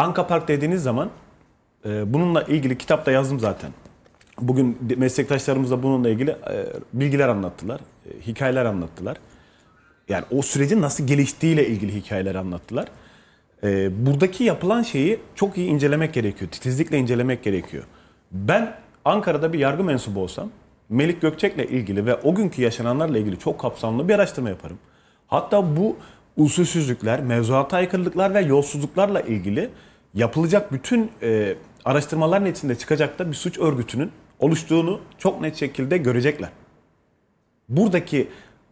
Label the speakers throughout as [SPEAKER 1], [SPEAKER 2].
[SPEAKER 1] Anka Park dediğiniz zaman e, bununla ilgili kitapta yazdım zaten. Bugün meslektaşlarımız da bununla ilgili e, bilgiler anlattılar, e, hikayeler anlattılar. Yani o sürecin nasıl geliştiğiyle ilgili hikayeler anlattılar. E, buradaki yapılan şeyi çok iyi incelemek gerekiyor, titizlikle incelemek gerekiyor. Ben Ankara'da bir yargı mensubu olsam Melik Gökçek'le ilgili ve o günkü yaşananlarla ilgili çok kapsamlı bir araştırma yaparım. Hatta bu usulsüzlükler, mevzuata aykırılıklar ve yolsuzluklarla ilgili yapılacak bütün e, araştırmaların içinde çıkacak da bir suç örgütünün oluştuğunu çok net şekilde görecekler. Buradaki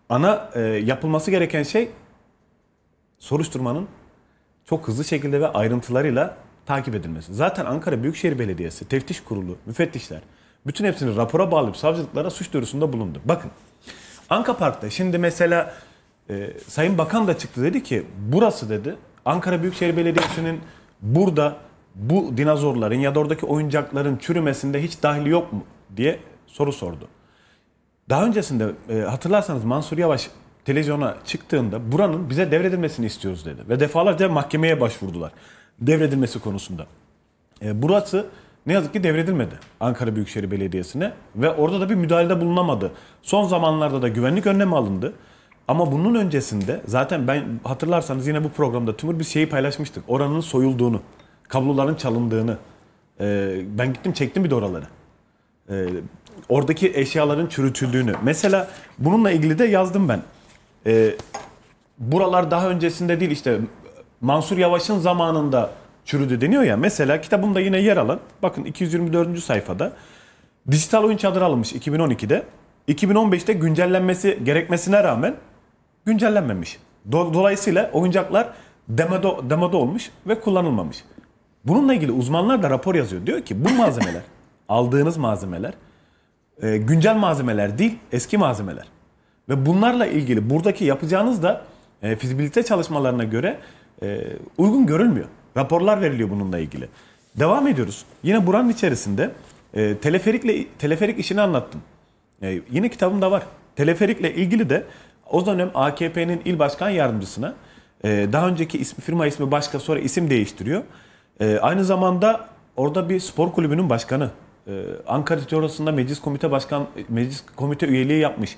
[SPEAKER 1] ana e, yapılması gereken şey soruşturmanın çok hızlı şekilde ve ayrıntılarıyla takip edilmesi. Zaten Ankara Büyükşehir Belediyesi, Teftiş Kurulu, müfettişler bütün hepsini rapora bağlayıp savcılıklara suç duyurusunda bulundu. Bakın Anka Park'ta şimdi mesela e, Sayın Bakan da çıktı dedi ki burası dedi Ankara Büyükşehir Belediyesi'nin Burada bu dinozorların ya da oradaki oyuncakların çürümesinde hiç dahili yok mu diye soru sordu. Daha öncesinde e, hatırlarsanız Mansur Yavaş televizyona çıktığında buranın bize devredilmesini istiyoruz dedi. Ve defalarca mahkemeye başvurdular devredilmesi konusunda. E, burası ne yazık ki devredilmedi Ankara Büyükşehir Belediyesi'ne ve orada da bir müdahalede bulunamadı. Son zamanlarda da güvenlik önlemi alındı. Ama bunun öncesinde zaten ben hatırlarsanız yine bu programda Tümür bir şeyi paylaşmıştık. Oranın soyulduğunu, kabloların çalındığını. Ee, ben gittim çektim bir de oraları. Ee, oradaki eşyaların çürütüldüğünü. Mesela bununla ilgili de yazdım ben. Ee, buralar daha öncesinde değil işte Mansur Yavaş'ın zamanında çürüdü deniyor ya. Mesela kitabımda yine yer alan bakın 224. sayfada dijital oyun çadırı alınmış 2012'de. 2015'te güncellenmesi gerekmesine rağmen güncellenmemiş. Dolayısıyla oyuncaklar demode, demode olmuş ve kullanılmamış. Bununla ilgili uzmanlar da rapor yazıyor. Diyor ki bu malzemeler, aldığınız malzemeler e, güncel malzemeler değil eski malzemeler. Ve bunlarla ilgili buradaki yapacağınız da e, fizibilite çalışmalarına göre e, uygun görülmüyor. Raporlar veriliyor bununla ilgili. Devam ediyoruz. Yine buranın içerisinde e, teleferikle teleferik işini anlattım. E, yine da var. Teleferikle ilgili de o dönem AKP'nin il başkan yardımcısına e, daha önceki ismi, firma ismi başka sonra isim değiştiriyor. E, aynı zamanda orada bir spor kulübünün başkanı. E, Ankara Tiyatrosu'nda meclis komite başkan e, meclis komite üyeliği yapmış.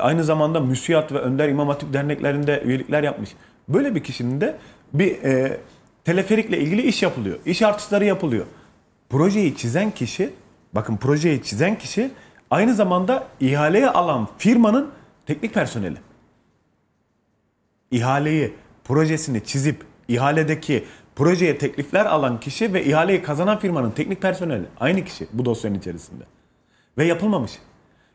[SPEAKER 1] aynı zamanda müsiyat ve Önder İmam Hatip derneklerinde üyelikler yapmış. Böyle bir kişinin de bir e, teleferikle ilgili iş yapılıyor. İş artışları yapılıyor. Projeyi çizen kişi, bakın projeyi çizen kişi aynı zamanda ihaleye alan firmanın teknik personeli. İhaleyi, projesini çizip ihaledeki projeye teklifler alan kişi ve ihaleyi kazanan firmanın teknik personeli aynı kişi bu dosyanın içerisinde. Ve yapılmamış.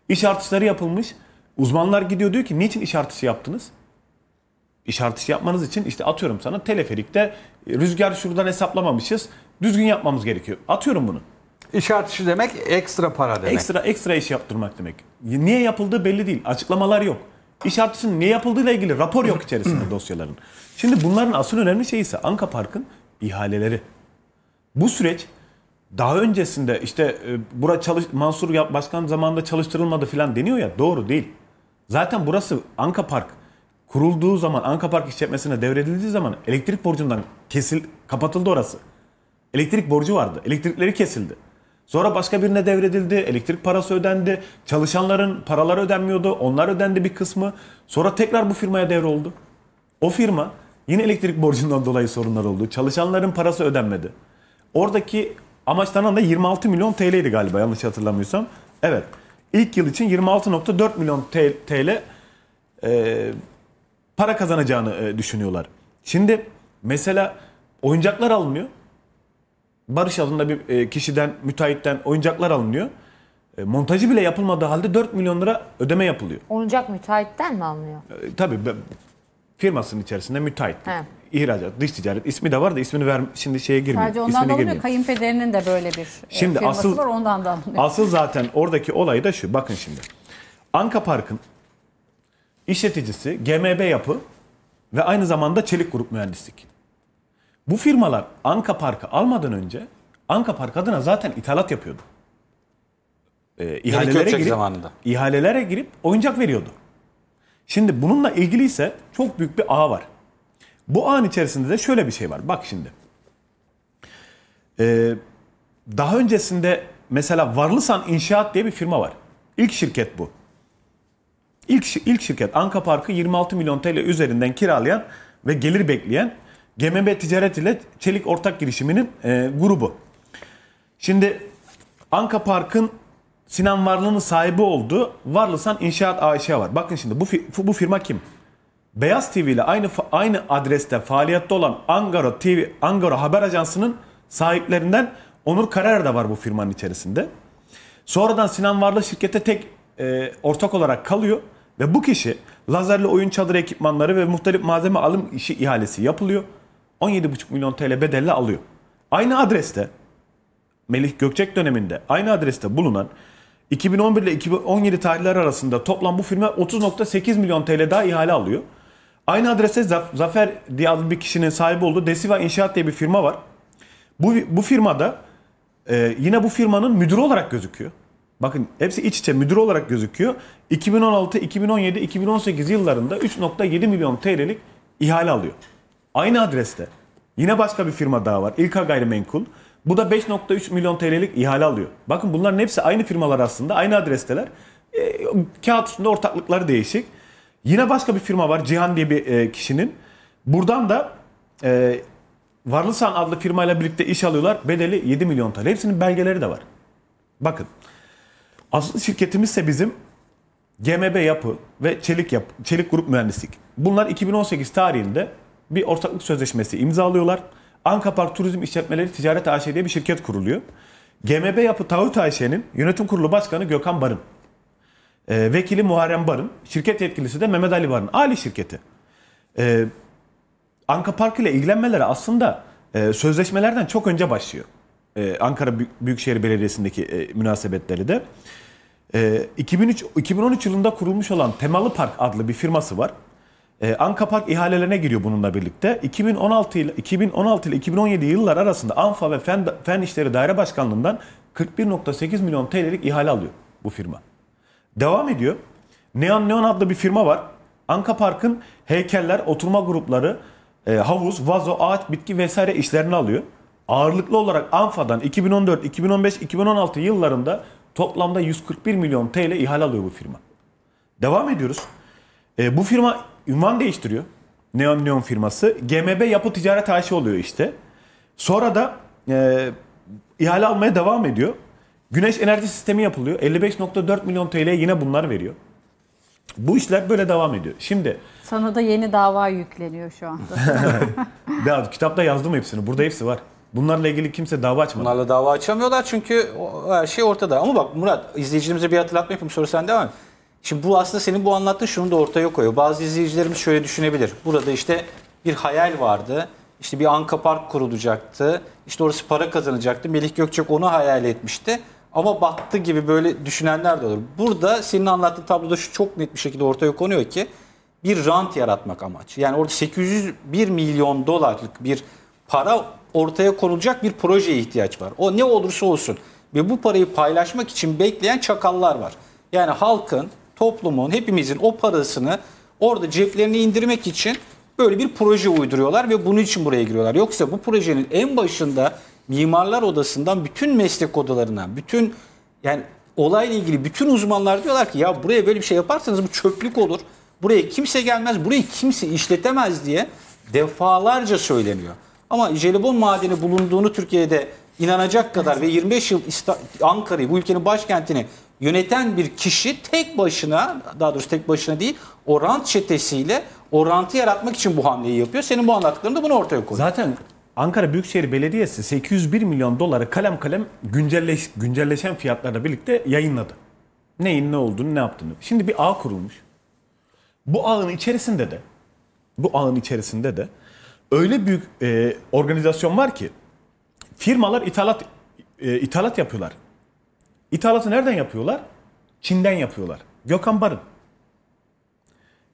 [SPEAKER 1] İş artışları yapılmış. Uzmanlar gidiyor diyor ki niçin iş artışı yaptınız? İş artışı yapmanız için işte atıyorum sana teleferikte rüzgar şuradan hesaplamamışız. Düzgün yapmamız gerekiyor. Atıyorum bunu. İş artışı demek ekstra para demek. Ekstra ekstra iş yaptırmak demek. Niye yapıldığı belli değil. Açıklamalar yok. İş artışının niye yapıldığıyla ilgili rapor yok içerisinde dosyaların. Şimdi bunların asıl önemli şey ise Anka Park'ın ihaleleri. Bu süreç daha öncesinde işte e, bura çalış Mansur Başkan zamanında çalıştırılmadı filan deniyor ya doğru değil. Zaten burası Anka Park kurulduğu zaman Anka Park işletmesine devredildiği zaman elektrik borcundan kesil kapatıldı orası. Elektrik borcu vardı. Elektrikleri kesildi. Sonra başka birine devredildi. Elektrik parası ödendi. Çalışanların paraları ödenmiyordu. Onlar ödendi bir kısmı. Sonra tekrar bu firmaya devroldu. O firma yine elektrik borcundan dolayı sorunlar oldu. Çalışanların parası ödenmedi. Oradaki amaçlanan da 26 milyon TL'ydi galiba yanlış hatırlamıyorsam. Evet. İlk yıl için 26.4 milyon TL e, para kazanacağını e, düşünüyorlar. Şimdi mesela oyuncaklar almıyor. Barış adında bir e, kişiden, müteahhitten oyuncaklar alınıyor. E, montajı bile yapılmadığı halde 4 milyon lira ödeme yapılıyor.
[SPEAKER 2] Oyuncak müteahhitten mi alınıyor?
[SPEAKER 1] E, tabii. Firmasının içerisinde müteahhit. He. İhracat, dış ticaret ismi de var da ismini ver şimdi şeye girmiyor. Sadece ondan da alınıyor.
[SPEAKER 2] Kayınpederinin de böyle bir e, şimdi firması asıl, var ondan da alınıyor.
[SPEAKER 1] Asıl zaten oradaki olay da şu. Bakın şimdi. Anka Park'ın işleticisi GMB Yapı ve aynı zamanda Çelik Grup Mühendislik. Bu firmalar Anka Park'ı almadan önce Anka Park adına zaten ithalat yapıyordu. Ee, ihalelere girip, zamanında. ihalelere girip oyuncak veriyordu. Şimdi bununla ilgili ise çok büyük bir ağ var. Bu ağın içerisinde de şöyle bir şey var. Bak şimdi. Ee, daha öncesinde mesela Varlısan İnşaat diye bir firma var. İlk şirket bu. İlk, ilk şirket Anka Park'ı 26 milyon TL üzerinden kiralayan ve gelir bekleyen GMB Ticaret ile Çelik Ortak Girişimi'nin e, grubu. Şimdi Anka Park'ın Sinan Varlı'nın sahibi olduğu Varlısan İnşaat AŞ var. Bakın şimdi bu, bu firma kim? Beyaz TV ile aynı aynı adreste faaliyette olan Angara TV, Angara Haber Ajansı'nın sahiplerinden Onur Karar da var bu firmanın içerisinde. Sonradan Sinan Varlı şirkete tek e, ortak olarak kalıyor ve bu kişi lazerli oyun çadırı ekipmanları ve muhtelif malzeme alım işi ihalesi yapılıyor. 17,5 milyon TL bedelle alıyor. Aynı adreste Melih Gökçek döneminde aynı adreste bulunan 2011 ile 2017 tarihleri arasında toplam bu firma 30.8 milyon TL daha ihale alıyor. Aynı adreste Zafer diye adlı bir kişinin sahibi olduğu Desiva İnşaat diye bir firma var. Bu, bu firmada e, yine bu firmanın müdürü olarak gözüküyor. Bakın hepsi iç içe müdür olarak gözüküyor. 2016, 2017, 2018 yıllarında 3.7 milyon TL'lik ihale alıyor. Aynı adreste. Yine başka bir firma daha var. İlka Gayrimenkul. Bu da 5.3 milyon TL'lik ihale alıyor. Bakın bunların hepsi aynı firmalar aslında. Aynı adresteler. E, kağıt üstünde ortaklıkları değişik. Yine başka bir firma var. Cihan diye bir e, kişinin. Buradan da e, Varlısan adlı firmayla birlikte iş alıyorlar. Bedeli 7 milyon TL. Hepsinin belgeleri de var. Bakın. Asıl şirketimizse bizim GMB Yapı ve Çelik Yapı, Çelik Grup Mühendislik. Bunlar 2018 tarihinde bir ortaklık sözleşmesi imzalıyorlar. Ankapark Turizm İşletmeleri Ticaret AŞ diye bir şirket kuruluyor. GMB Yapı Taahhüt AŞ'nin yönetim kurulu başkanı Gökhan Barın. E, vekili Muharrem Barın. Şirket yetkilisi de Mehmet Ali Barın. Ali şirketi. E, Anka Park ile ilgilenmeleri aslında e, sözleşmelerden çok önce başlıyor. E, Ankara Büyükşehir Belediyesi'ndeki e, münasebetleri de. E, 2003, 2013 yılında kurulmuş olan Temalı Park adlı bir firması var. E, ee, Ankapark ihalelerine giriyor bununla birlikte. 2016 ile 2016 ile 2017 yıllar arasında Anfa ve Fen, Fen İşleri Daire Başkanlığından 41.8 milyon TL'lik ihale alıyor bu firma. Devam ediyor. Neon Neon adlı bir firma var. Anka Park'ın heykeller, oturma grupları, e, havuz, vazo, ağaç, bitki vesaire işlerini alıyor. Ağırlıklı olarak Anfa'dan 2014, 2015, 2016 yıllarında toplamda 141 milyon TL ihale alıyor bu firma. Devam ediyoruz. E, bu firma ünvan değiştiriyor. Neon Neon firması. GMB Yapı Ticaret AŞ oluyor işte. Sonra da e, ihale almaya devam ediyor. Güneş enerji sistemi yapılıyor. 55.4 milyon TL yine bunlar veriyor. Bu işler böyle devam ediyor. Şimdi
[SPEAKER 2] sana da yeni dava yükleniyor şu anda.
[SPEAKER 1] ya, kitapta yazdım hepsini. Burada hepsi var. Bunlarla ilgili kimse dava açmadı. Bunlarla dava açamıyorlar çünkü her şey ortada. Ama bak
[SPEAKER 2] Murat izleyicimize bir hatırlatma yapayım sonra sen devam et. Şimdi bu aslında senin bu anlattığın şunu da ortaya koyuyor. Bazı izleyicilerimiz şöyle düşünebilir. Burada işte bir hayal vardı. İşte bir Anka Park kurulacaktı. İşte orası para kazanacaktı. Melih Gökçek onu hayal etmişti. Ama battı gibi böyle düşünenler de olur. Burada senin anlattığın tabloda şu çok net bir şekilde ortaya konuyor ki bir rant yaratmak amaç. Yani orada 801 milyon dolarlık bir para ortaya konulacak bir projeye ihtiyaç var. O ne olursa olsun. Ve bu parayı paylaşmak için bekleyen çakallar var. Yani halkın toplumun, hepimizin o parasını orada ceplerine indirmek için böyle bir proje uyduruyorlar ve bunun için buraya giriyorlar. Yoksa bu projenin en başında mimarlar odasından bütün meslek odalarına, bütün yani olayla ilgili bütün uzmanlar diyorlar ki ya buraya böyle bir şey yaparsanız bu çöplük olur. Buraya kimse gelmez, burayı kimse işletemez diye defalarca söyleniyor. Ama jelibon madeni bulunduğunu Türkiye'de inanacak kadar ve 25 yıl Ankara'yı bu ülkenin başkentini yöneten bir kişi tek başına daha doğrusu tek başına değil orant çetesiyle
[SPEAKER 1] orantı yaratmak için bu hamleyi yapıyor. Senin bu anlattıklarında bunu ortaya koyuyor. Zaten Ankara Büyükşehir Belediyesi 801 milyon doları kalem kalem güncelleş, güncelleşen fiyatlarla birlikte yayınladı. Neyin ne olduğunu ne yaptığını. Şimdi bir ağ kurulmuş. Bu ağın içerisinde de bu ağın içerisinde de öyle büyük e, organizasyon var ki firmalar ithalat e, ithalat yapıyorlar. İthalatı nereden yapıyorlar? Çin'den yapıyorlar. Gökhan Barın.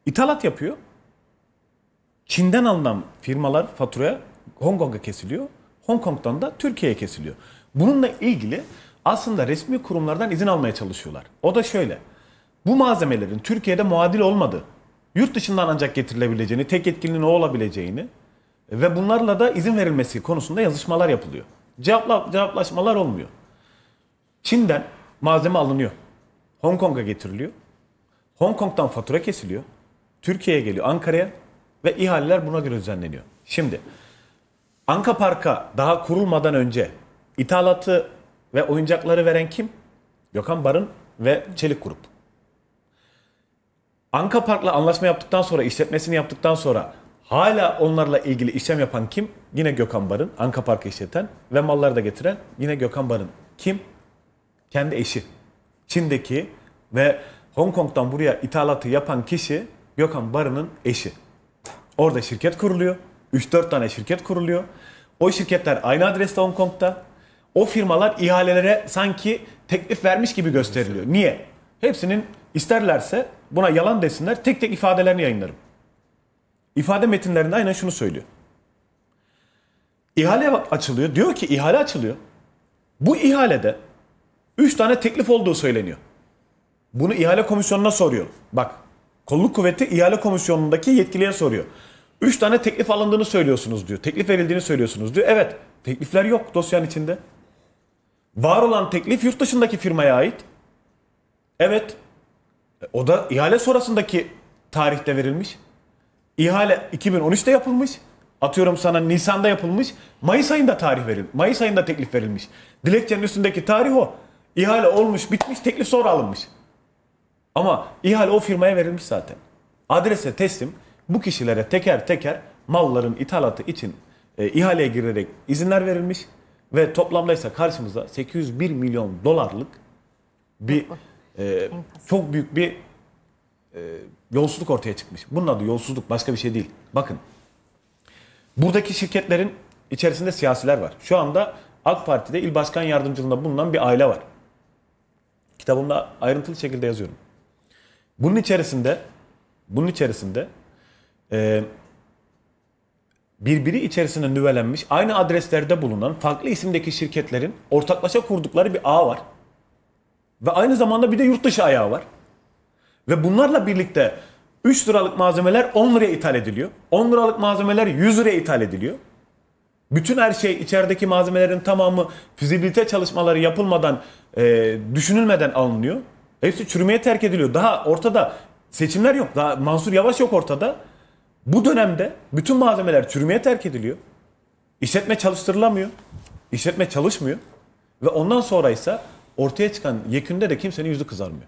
[SPEAKER 1] İthalat yapıyor. Çin'den alınan firmalar faturaya Hong Kong'a kesiliyor. Hong Kong'dan da Türkiye'ye kesiliyor. Bununla ilgili aslında resmi kurumlardan izin almaya çalışıyorlar. O da şöyle. Bu malzemelerin Türkiye'de muadil olmadığı, yurt dışından ancak getirilebileceğini, tek yetkilinin o olabileceğini ve bunlarla da izin verilmesi konusunda yazışmalar yapılıyor. Cevapla, cevaplaşmalar olmuyor. Çin'den malzeme alınıyor. Hong Kong'a getiriliyor. Hong Kong'dan fatura kesiliyor. Türkiye'ye geliyor, Ankara'ya ve ihaleler buna göre düzenleniyor. Şimdi Anka Park'a daha kurulmadan önce ithalatı ve oyuncakları veren kim? Gökhan Barın ve Çelik Grup. Anka Park'la anlaşma yaptıktan sonra, işletmesini yaptıktan sonra hala onlarla ilgili işlem yapan kim? Yine Gökhan Barın, Anka Park'ı işleten ve malları da getiren yine Gökhan Barın. Kim? Kendi eşi. Çin'deki ve Hong Kong'dan buraya ithalatı yapan kişi Gökhan Barı'nın eşi. Orada şirket kuruluyor. 3-4 tane şirket kuruluyor. O şirketler aynı adreste Hong Kong'da. O firmalar ihalelere sanki teklif vermiş gibi gösteriliyor. Niye? Hepsinin isterlerse buna yalan desinler tek tek ifadelerini yayınlarım. İfade metinlerinde aynen şunu söylüyor. İhale açılıyor. Diyor ki ihale açılıyor. Bu ihalede Üç tane teklif olduğu söyleniyor. Bunu ihale komisyonuna soruyor. Bak kolluk kuvveti ihale komisyonundaki yetkiliye soruyor. Üç tane teklif alındığını söylüyorsunuz diyor. Teklif verildiğini söylüyorsunuz diyor. Evet teklifler yok dosyanın içinde. Var olan teklif yurt dışındaki firmaya ait. Evet. O da ihale sonrasındaki tarihte verilmiş. İhale 2013'te yapılmış. Atıyorum sana Nisan'da yapılmış. Mayıs ayında tarih verilmiş. Mayıs ayında teklif verilmiş. Dilekçenin üstündeki tarih o. İhale olmuş, bitmiş, teklif sonra alınmış. Ama ihale o firmaya verilmiş zaten. Adrese teslim bu kişilere teker teker malların ithalatı için e, ihaleye girerek izinler verilmiş ve toplamda karşımıza 801 milyon dolarlık bir e, çok büyük bir e, yolsuzluk ortaya çıkmış. Bunun adı yolsuzluk başka bir şey değil. Bakın buradaki şirketlerin içerisinde siyasiler var. Şu anda AK Parti'de il başkan yardımcılığında bulunan bir aile var. Kitabımda ayrıntılı şekilde yazıyorum. Bunun içerisinde bunun içerisinde e, birbiri içerisinde nüvelenmiş aynı adreslerde bulunan farklı isimdeki şirketlerin ortaklaşa kurdukları bir ağ var. Ve aynı zamanda bir de yurt dışı ayağı var. Ve bunlarla birlikte 3 liralık malzemeler 10 liraya ithal ediliyor. 10 liralık malzemeler 100 liraya ithal ediliyor. Bütün her şey içerideki malzemelerin tamamı fizibilite çalışmaları yapılmadan, e, düşünülmeden alınıyor. Hepsi çürümeye terk ediliyor. Daha ortada seçimler yok. Daha Mansur Yavaş yok ortada. Bu dönemde bütün malzemeler çürümeye terk ediliyor. İşletme çalıştırılamıyor. İşletme çalışmıyor. Ve ondan sonra ise ortaya çıkan yekünde de kimsenin yüzü kızarmıyor.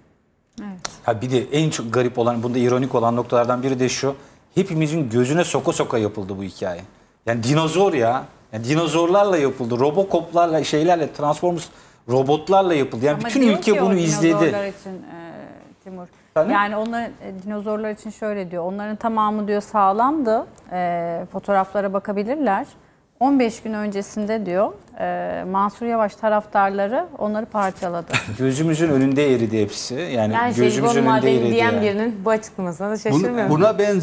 [SPEAKER 1] Evet. Ha bir de en çok garip olan, bunda ironik olan noktalardan biri de
[SPEAKER 2] şu. Hepimizin gözüne soka soka yapıldı bu hikaye. Yani dinozor ya. Yani dinozorlarla yapıldı. Robocop'larla şeylerle Transformers robotlarla yapıldı. Yani Ama bütün ülke bunu izledi. Dinozorlar için e, Timur. Efendim? Yani onların e, dinozorlar için şöyle diyor. Onların tamamı diyor sağlamdı. E, fotoğraflara bakabilirler. 15 gün öncesinde diyor e, Mansur Yavaş taraftarları onları parçaladı. gözümüzün önünde eridi hepsi. Yani, yani şey, gözümüzün önünde eridi. diyen
[SPEAKER 1] birinin bu açıklamasına da şaşırmıyorum. buna
[SPEAKER 2] benzer